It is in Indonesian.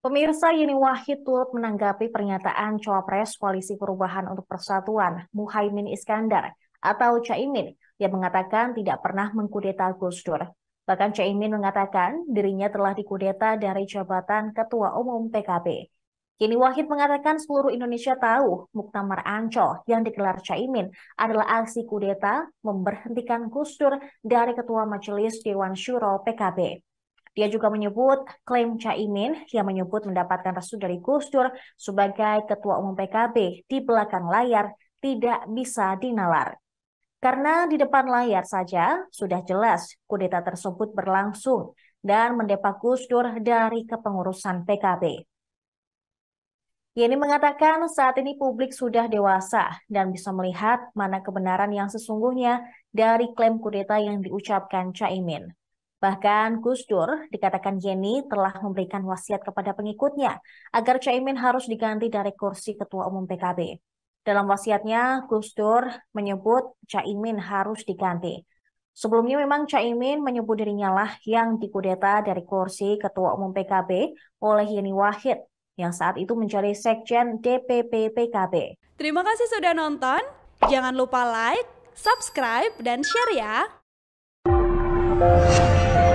Pemirsa Yeni Wahid turut menanggapi pernyataan cawapres Koalisi Perubahan untuk Persatuan Muhaimin Iskandar atau Caimin yang mengatakan tidak pernah mengkudeta Gus Dur. Bahkan Caimin mengatakan dirinya telah dikudeta dari jabatan Ketua Umum PKB. Yeni Wahid mengatakan seluruh Indonesia tahu Muktamar Ancol yang digelar Caimin adalah aksi kudeta memberhentikan Gus Dur dari Ketua Majelis Dewan Syuro PKB ia juga menyebut klaim Caimin yang menyebut mendapatkan restu dari Gus Dur sebagai Ketua Umum PKB di belakang layar tidak bisa dinalar. Karena di depan layar saja sudah jelas kudeta tersebut berlangsung dan mendepak Gus Dur dari kepengurusan PKB. Yeni mengatakan saat ini publik sudah dewasa dan bisa melihat mana kebenaran yang sesungguhnya dari klaim kudeta yang diucapkan Caimin. Bahkan Gus Dur dikatakan Yeni telah memberikan wasiat kepada pengikutnya agar Caimin harus diganti dari kursi Ketua Umum PKB. Dalam wasiatnya, Gus Dur menyebut Caimin harus diganti. Sebelumnya memang Caimin menyebut dirinya lah yang dikudeta dari kursi Ketua Umum PKB oleh Yeni Wahid yang saat itu menjadi Sekjen DPP PKB. Terima kasih sudah nonton. Jangan lupa like, subscribe, dan share ya. Thank you.